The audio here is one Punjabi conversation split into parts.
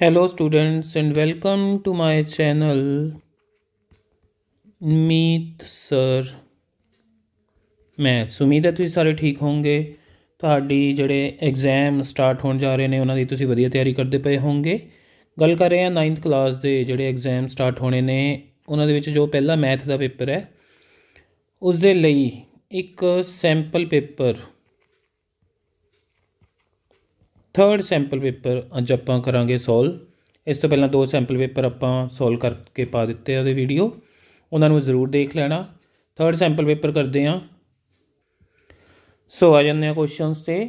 hello students and welcome to my channel Meet sir ਮੈਂ ਉਮੀਦ है ਤੁਸੀਂ ਸਾਰੇ ਠੀਕ ਹੋਵੋਗੇ ਤੁਹਾਡੀ ਜਿਹੜੇ ਐਗਜ਼ਾਮ ਸਟਾਰਟ ਹੋਣ ਜਾ ਰਹੇ ਨੇ ਉਹਨਾਂ ਦੀ ਤੁਸੀਂ ਵਧੀਆ ਤਿਆਰੀ ਕਰਦੇ ਪਏ ਹੋਵੋਗੇ ਗੱਲ ਕਰ ਰਹੇ ਹਾਂ 9th ਕਲਾਸ ਦੇ ਜਿਹੜੇ ਐਗਜ਼ਾਮ ਸਟਾਰਟ ਹੋਣੇ ਨੇ ਉਹਨਾਂ ਦੇ ਵਿੱਚ ਜੋ ਪਹਿਲਾ ਮੈਥ ਦਾ ਪੇਪਰ ਹੈ ਉਸ ਦੇ ਲਈ ਇੱਕ sample paper third sample paper ਅੱਜ ਆਪਾਂ ਕਰਾਂਗੇ ਸੋਲ ਇਸ ਤੋਂ ਪਹਿਲਾਂ ਦੋ ਸੈਂਪਲ ਪੇਪਰ ਆਪਾਂ ਸੋਲ ਕਰਕੇ ਪਾ ਦਿੱਤੇ ਆ ਉਹਦੇ ਵੀਡੀਓ ਉਹਨਾਂ ਨੂੰ ਜ਼ਰੂਰ ਦੇਖ ਲੈਣਾ ਥਰਡ ਸੈਂਪਲ ਪੇਪਰ ਕਰਦੇ ਆ ਸੋ ਆ ਜਾਂਦੇ ਆ ਕੁਐਸਚਨਸ ਤੇ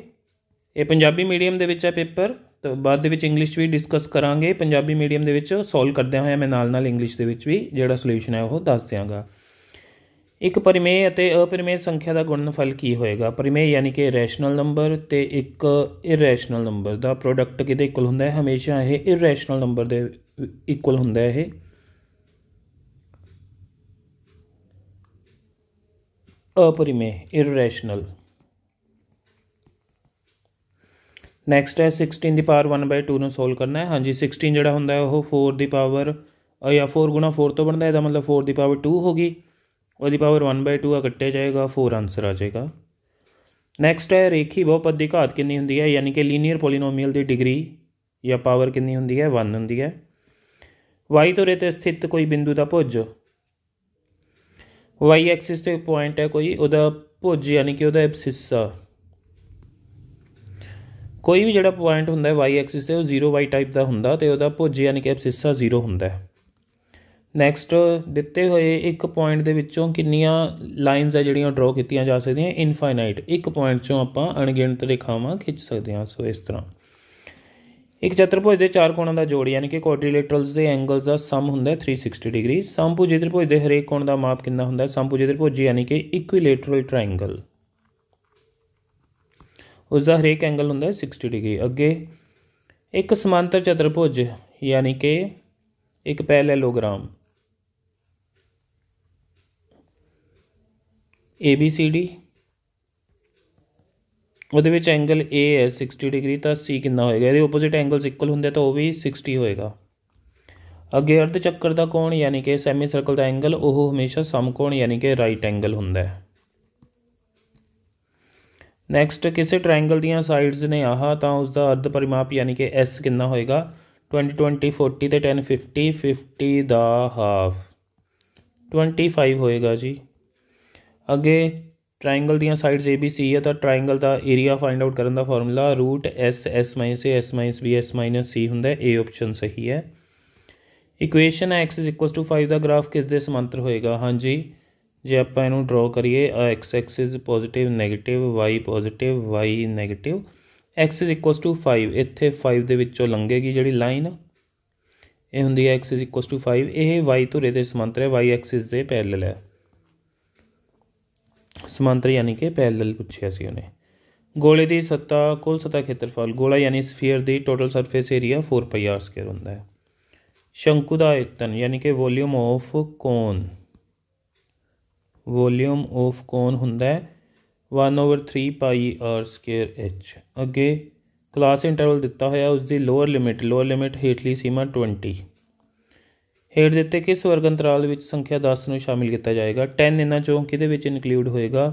ਇਹ ਪੰਜਾਬੀ ਮੀਡੀਅਮ ਦੇ ਵਿੱਚ ਆ ਪੇਪਰ ਤੋਂ ਬਾਅਦ ਦੇ ਵਿੱਚ ਇੰਗਲਿਸ਼ ਵੀ ਡਿਸਕਸ ਕਰਾਂਗੇ ਪੰਜਾਬੀ ਮੀਡੀਅਮ ਦੇ ਵਿੱਚ ਸੋਲ ਕਰਦੇ ਹੋਏ ਮੈਂ ਨਾਲ ਨਾਲ ਇੰਗਲਿਸ਼ ਦੇ ਵਿੱਚ ਵੀ ਜਿਹੜਾ ਸੋਲੂਸ਼ਨ ਹੈ ਉਹ ਦੱਸ ਦਿਆਂਗਾ ਇੱਕ ਪਰਿਮੇਯ ਅਤੇ ਅਪਰਿਮੇਯ ਸੰਖਿਆ ਦਾ ਗੁਣਨਫਲ ਕੀ ਹੋਏਗਾ ਪਰਿਮੇਯ ਯਾਨੀ ਕਿ ਰੈਸ਼ਨਲ ਨੰਬਰ ਤੇ ਇੱਕ ਇਰੈਸ਼ਨਲ ਨੰਬਰ ਦਾ ਪ੍ਰੋਡਕਟ ਕਿਹਦੇ ਇਕੁਅਲ ਹੁੰਦਾ ਹੈ ਹਮੇਸ਼ਾ ਇਹ ਇਰੈਸ਼ਨਲ ਨੰਬਰ ਦੇ ਇਕੁਅਲ ਹੁੰਦਾ ਹੈ ਇਹ ਅਪਰਿਮੇਯ ਇਰੈਸ਼ਨਲ ਨੈਕਸਟ ਹੈ 16 ਦੀ ਪਾਵਰ 1 ਬਾਈ 2 ਨੂੰ ਸੋਲਵ ਕਰਨਾ ਹੈ ਹਾਂਜੀ 16 ਜਿਹੜਾ ਹੁੰਦਾ ਹੈ ਉਹ 4 ਦੀ ਪਾਵਰ ਆ ਜਾਂ 4 4 ਤੋਂ ਬਣਦਾ ਹੈ ਇਹਦਾ ਮਤਲਬ 4 ਦੀ ਪਾਵਰ 2 ਹੋ ਗਈ ਉਹਦੀ ਪਾਵਰ 1 2 ਆ ਕੱਟਿਆ ਜਾਏਗਾ 4 ਆਨਸਰ ਆ ਜਾਏਗਾ ਨੈਕਸਟ ਹੈ ਰੇਖੀ ਬਹੁਪਦ ਦੀ ਘਾਤ ਕਿੰਨੀ ਹੁੰਦੀ ਹੈ ਯਾਨੀ ਕਿ ਲੀਨੀਅਰ ਪੋਲੀਨੋਮੀਅਲ ਦੀ ਡਿਗਰੀ ਜਾਂ ਪਾਵਰ ਕਿੰਨੀ ਹੁੰਦੀ ਹੈ 1 ਹੁੰਦੀ ਹੈ y ਧੁਰੇ ਤੇ ਸਥਿਤ ਕੋਈ ਬਿੰਦੂ ਦਾ ਭੁਜ y ਐਕਸਿਸ ਤੇ ਪੁਆਇੰਟ ਹੈ ਕੋਈ ਉਹਦਾ ਭੁਜ ਯਾਨੀ ਕਿ ਉਹਦਾ ਐਬਸਿਸਾ ਕੋਈ ਵੀ ਜਿਹੜਾ ਪੁਆਇੰਟ ਹੁੰਦਾ ਹੈ y ਐਕਸਿਸ ਤੇ ਉਹ 0y ਟਾਈਪ ਦਾ ਹੁੰਦਾ ਤੇ ਉਹਦਾ ਭੁਜ ਯਾਨੀ ਕਿ ਐਬਸਿਸਾ 0 ਹੁੰਦਾ ਹੈ ਨੈਕਸਟ ਦਿੱਤੇ ਹੋਏ ਇੱਕ ਪੁਆਇੰਟ ਦੇ ਵਿੱਚੋਂ ਕਿੰਨੀਆਂ ਲਾਈਨਸ ਆ ਜਿਹੜੀਆਂ ਡਰਾ ਕੀਤੀਆਂ ਜਾ ਸਕਦੀਆਂ ਇਨਫਾਈਨਾਈਟ ਇੱਕ ਪੁਆਇੰਟ ਚੋਂ ਆਪਾਂ ਅਣਗਿਣਤ ਰੇਖਾਵਾਂ ਖਿੱਚ ਸਕਦੇ ਹਾਂ ਸੋ ਇਸ ਤਰ੍ਹਾਂ ਇੱਕ ਚਤੁਰਭੁਜ ਦੇ ਚਾਰ ਕੋਣਾਂ ਦਾ ਜੋੜ ਯਾਨੀ ਕਿ ਕੁਆਡਰੀਲੇਟਰਲਸ ਦੇ ਐਂਗਲਸ ਦਾ ਸਮ ਹੁੰਦਾ ਹੈ 360 ਡਿਗਰੀ ਸਮਭੁਜੀ ਤ੍ਰਿਭੁਜ ਦੇ ਹਰੇਕ ਕੋਣ ਦਾ ਮਾਪ ਕਿੰਨਾ ਹੁੰਦਾ ਹੈ ਸਮਭੁਜੀ ਤ੍ਰਿਭੁਜ ਯਾਨੀ ਕਿ ਇਕੁਇਲੇਟਰਲ ਟ੍ਰਾਇੰਗਲ ਉਸ ਦਾ ਹਰੇਕ ਐਂਗਲ ਹੁੰਦਾ ਹੈ 60 ਡਿਗਰੀ ਅੱਗੇ ਇੱਕ ਸਮਾਂਤਰ ਚਤੁਰਭੁਜ ਯਾਨੀ ਕਿ ਇੱਕ ਪੈਰਲੈਲੋਗ੍ਰਾਮ ABCD ਉਹਦੇ ਵਿੱਚ ਐਂਗਲ A ਹੈ 60 ਡਿਗਰੀ ਤਾਂ C ਕਿੰਨਾ ਹੋਏਗਾ ਇਹਦੇ ਆਪੋਜ਼ਿਟ ਐਂਗਲਸ ਇਕੁਅਲ ਹੁੰਦੇ ਤਾਂ ਉਹ ਵੀ 60 ਹੋਏਗਾ ਅੱਗੇ ਅਰਧ ਚੱਕਰ ਦਾ ਕੋਣ ਯਾਨੀ ਕਿ ਸੈਮੀ ਸਰਕਲ ਦਾ ਐਂਗਲ ਉਹ ਹਮੇਸ਼ਾ ਸਮਕੋਣ ਯਾਨੀ ਕਿ ਰਾਈਟ ਐਂਗਲ ਹੁੰਦਾ ਹੈ ਨੈਕਸਟ ਕਿਸੇ ਟ੍ਰਾਇੰਗਲ ਦੀਆਂ ਸਾਈਡਸ ਨੇ ਆਹਾ ਤਾਂ ਉਸ ਦਾ ਅਰਧ ਪਰਿਮਾਪ ਯਾਨੀ ਕਿ S ਕਿੰਨਾ ਹੋਏਗਾ 20 20 40 ਤੇ 10 50 50 ਦਾ ਹਾਫ 25 ਹੋਏਗਾ ਜੀ ਅੱਗੇ ਟ੍ਰਾਇੰਗਲ ਦੀਆਂ ਸਾਈਡਸ ਸੀ ਹੈ ਤਾਂ ਟ੍ਰਾਇੰਗਲ ਦਾ ਏਰੀਆ ਫਾਈਂਡ ਆਊਟ ਕਰਨ ਦਾ formula root S S minus A S minus B S minus C ਹੁੰਦਾ ਹੈ ਏ ਆਪਸ਼ਨ ਸਹੀ ਹੈ ਇਕੁਏਸ਼ਨ ਹੈ x 5 ਦਾ ਗ੍ਰਾਫ ਕਿਸ ਦੇ ਸਮਾਂਤਰ ਹੋਏਗਾ ਹਾਂਜੀ ਜੇ ਆਪਾਂ ਇਹਨੂੰ ਡਰਾ ਕਰੀਏ x axis positive negative y positive y negative x 5 ਇੱਥੇ 5 ਦੇ ਵਿੱਚੋਂ ਲੰਘੇਗੀ ਜਿਹੜੀ ਲਾਈਨ ਇਹ ਹੁੰਦੀ ਹੈ x 5 ਇਹ y ਧੁਰੇ ਦੇ ਸਮਾਂਤਰ ਹੈ y ਐਕਸਿਸ ਦੇ ਪੈਰਲਲ ਹੈ ਸਮਾਂਤਰ ਯਾਨੀ ਕਿ ਪੈਰਲਲ ਪੁੱਛਿਆ ਸੀ ਉਹਨੇ ਗੋਲੇ ਦੀ ਸਤਾ ਕੁੱਲ ਸਤਾ ਖੇਤਰਫਲ ਗੋਲਾ ਯਾਨੀ ਸਫੀਅਰ ਦੀ total surface area 4 pi R square ਹੁੰਦਾ ਹੈ ਸ਼ੰਕੂ ਦਾ ਆਇਤਨ ਯਾਨੀ ਕਿ volume of cone volume of cone ਹੁੰਦਾ ਹੈ 1 over 3 pi R square h ਅੱਗੇ ਕਲਾਸ ਇੰਟਰਵਲ ਦਿੱਤਾ ਹੋਇਆ ਉਸ ਦੀ ਲੋਅਰ ਲਿਮਿਟ ਲੋਅਰ ਲਿਮਿਟ ਹੇਠਲੀ ਸੀਮਾ 20 ਹੇਠ ਦਿੱਤੇ ਕਿਸ ਵਰਗ ਅੰਤਰਾਲ ਵਿੱਚ ਸੰਖਿਆ 10 ਨੂੰ ਸ਼ਾਮਿਲ ਕੀਤਾ ਜਾਏਗਾ 10 ਇਹਨਾਂ ਚੋਂ ਕਿਹਦੇ ਵਿੱਚ ਇਨਕਲੂਡ ਹੋਏਗਾ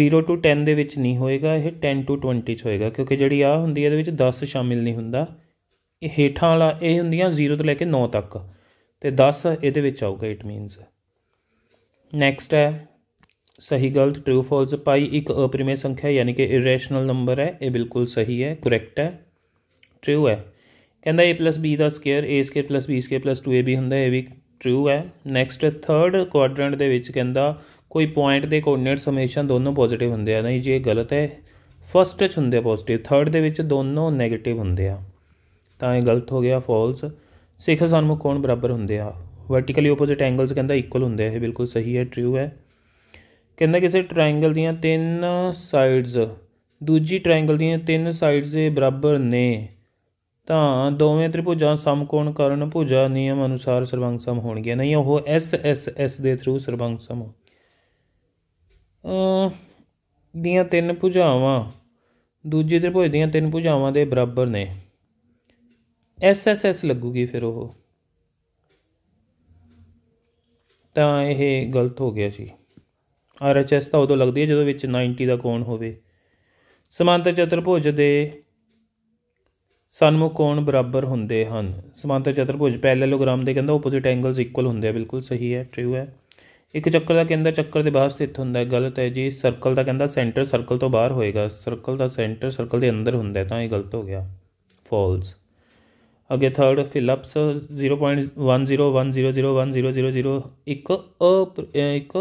0 ਤੋਂ 10 ਦੇ ਵਿੱਚ ਨਹੀਂ ਹੋਏਗਾ ਇਹ 10 ਤੋਂ 20 ਚ ਹੋਏਗਾ ਕਿਉਂਕਿ ਜਿਹੜੀ ਆ ਹੁੰਦੀ ਹੈ ਇਹਦੇ ਵਿੱਚ 10 ਸ਼ਾਮਿਲ ਨਹੀਂ ਹੁੰਦਾ ਇਹ ਹੇਠਾਂ ਵਾਲਾ ਇਹ ਹੁੰਦੀਆਂ 0 ਤੋਂ ਲੈ ਕੇ 9 ਤੱਕ ਤੇ 10 ਇਹਦੇ ਵਿੱਚ ਆਊਗਾ ਇਟ ਮੀਨਸ ਨੈਕਸਟ ਹੈ ਸਹੀ ਗਲਤ ਟਰੂ ਫਾਲਸ ਪਾਈ ਇੱਕ ਅਪਰਿਮੇय ਸੰਖਿਆ ਯਾਨੀ ਕਿ ਇਰੈਸ਼ਨਲ ਨੰਬਰ ਹੈ ਇਹ ਬਿਲਕੁਲ ਸਹੀ ਹੈ ਕਰੈਕਟ ਹੈ ਟਰੂ ਹੈ ਕਹਿੰਦਾ a b ਦਾ square a square b square 2ab ਹੁੰਦਾ ਇਹ ਵੀ ਟਰੂ ਹੈ ਨੈਕਸਟ ਥਰਡ ਕੁਆਡਰੈਂਟ ਦੇ ਵਿੱਚ ਕਹਿੰਦਾ ਕੋਈ ਪੁਆਇੰਟ ਦੇ ਕੋਆਰਡੀਨੇਟਸ ਹਮੇਸ਼ਾ ਦੋਨੋਂ ਪੋਜ਼ਿਟਿਵ ਹੁੰਦੇ ਆ ਨਹੀਂ ਜੇ ਗਲਤ ਹੈ ਫਰਸਟ 'ਚ ਹੁੰਦੇ ਪੋਜ਼ਿਟਿਵ ਥਰਡ ਦੇ ਵਿੱਚ ਦੋਨੋਂ 네ਗੇਟਿਵ ਹੁੰਦੇ ਆ ਤਾਂ ਇਹ ਗਲਤ ਹੋ ਗਿਆ ਫਾਲਸ ਸਿਖਰ ਸਨਮੁਖ ਕੋਣ ਬਰਾਬਰ ਹੁੰਦੇ ਆ ਵਰਟੀਕਲੀ ਆਪੋਜ਼ਿਟ ਐਂਗਲਸ ਕਹਿੰਦਾ ਇਕੁਅਲ ਹੁੰਦੇ ਆ ਇਹ ਬਿਲਕੁਲ ਸਹੀ ਹੈ ਟਰੂ ਹੈ ਕਹਿੰਦਾ ਕਿਸੇ ਟ੍ਰਾਇੰਗਲ ਦੀਆਂ ਤਿੰਨ ਸਾਈਡਸ ਦੂਜੀ ਟ੍ਰਾਇੰਗਲ ਦੀਆਂ ਤਿੰਨ ਸਾਈਡਸ ਦੇ ਬਰਾਬਰ ਨੇ ਤਾਂ ਦੋਵੇਂ ਤ੍ਰਿਭੁਜਾਂ ਸਮਕੋਣ ਕਰਨ ਭੁਜਾ ਨਿਯਮ ਅਨੁਸਾਰ ਸਰਵੰਗ ਸਮ ਹੋਣਗੇ ਨਹੀਂ ਉਹ ਐਸ ਐਸ ਐਸ ਦੇ ਥਰੂ ਸਰਵੰਗ ਸਮ ਅ ਦੀਆਂ ਤਿੰਨ ਭੁਜਾਵਾਂ ਦੂਜੀ ਤ੍ਰਿਭੁਜ ਦੀਆਂ ਤਿੰਨ ਭੁਜਾਵਾਂ ਦੇ ਬਰਾਬਰ ਨੇ ਐਸ ਐਸ ਐਸ ਲੱਗੂਗੀ ਫਿਰ ਉਹ ਤਾਂ ਇਹ ਗਲਤ ਹੋ ਗਿਆ ਜੀ ਆਰ ਐਚ ਐਸ ਤਾਂ ਉਦੋਂ ਲੱਗਦੀ ਹੈ ਜਦੋਂ ਵਿੱਚ 90 ਦਾ ਕੋਣ ਹੋਵੇ ਸਮਾਂਤਰ ਚਤੁਰਭੁਜ ਦੇ ਸਨਮੁਖ ਕੋਣ ਬਰਾਬਰ ਹੁੰਦੇ ਹਨ ਸਮਾਂਤਰ ਚਤੁਰਭੁਜ ਪੈਰੈਲਲੋਗ੍ਰਾਮ ਦੇ ਕਹਿੰਦਾ ਆਪੋਜ਼ਿਟ ਐਂਗਲਸ ਇਕੁਅਲ ਹੁੰਦੇ ਆ ਬਿਲਕੁਲ ਸਹੀ ਹੈ ਟ੍ਰੂ ਹੈ ਇੱਕ ਚੱਕਰ ਦਾ ਕੇਂਦਰ ਚੱਕਰ ਦੇ ਬਾਹਰ ਸਥਿਤ ਹੁੰਦਾ ਹੈ ਗਲਤ ਹੈ ਜੀ ਸਰਕਲ ਦਾ ਕਹਿੰਦਾ ਸੈਂਟਰ ਸਰਕਲ ਤੋਂ ਬਾਹਰ ਹੋਏਗਾ ਸਰਕਲ ਦਾ ਸੈਂਟਰ ਸਰਕਲ ਦੇ ਅੰਦਰ ਹੁੰਦਾ ਤਾਂ ਇਹ ਗਲਤ ਹੋ ਗਿਆ ਫਾਲਸ ਅਗੇ ਥਰਡ ਫਿਲਪਸ 0.1010010000 ਇੱਕ ਇੱਕ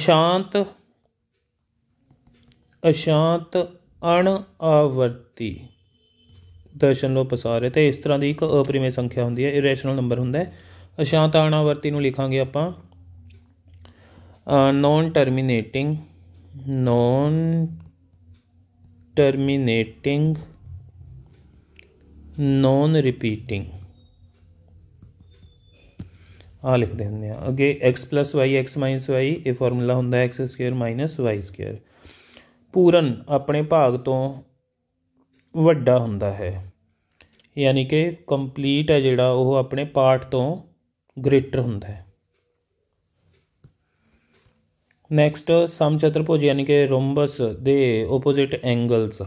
ਅਸ਼ਾਂਤ ਅਸ਼ਾਂਤ ਅਣ ਆਵਰਤੀ ਦਰਸ਼ਨ ਲੋ ਪਸਾਰੇ ਤੇ ਇਸ ਤਰ੍ਹਾਂ ਦੀ ਇੱਕ ਅਪਰਿਮੇਯ ਸੰਖਿਆ ਹੁੰਦੀ ਹੈ ਇਰੈਸ਼ਨਲ ਨੰਬਰ ਹੁੰਦਾ ਹੈ ਅਸ਼ਾਂਤ ਆਣਾਵਰਤੀ ਨੂੰ ਲਿਖਾਂਗੇ ਆਪਾਂ non terminating non terminating non repeating ਆ ਲਿਖ ਦਿੰਦੇ ਆ ਅੱਗੇ x y x y ਇਹ ਫਾਰਮੂਲਾ ਹੁੰਦਾ x2 y2 ਪੂਰਨ ਆਪਣੇ ਭਾਗ ਤੋਂ ਵੱਡਾ ਹੁੰਦਾ ਹੈ ਯਾਨੀ ਕਿ ਕੰਪਲੀਟ ਹੈ ਜਿਹੜਾ ਉਹ ਆਪਣੇ ਪਾਰਟ ਤੋਂ ਗ੍ਰੇਟਰ ਹੁੰਦਾ ਹੈ ਨੈਕਸਟ ਸਮਚਤੁਰਭੁਜ ਯਾਨੀ ਕਿ ਰੋਮਬਸ ਦੇ ਆਪੋਜ਼ਿਟ ਐਂਗਲਸ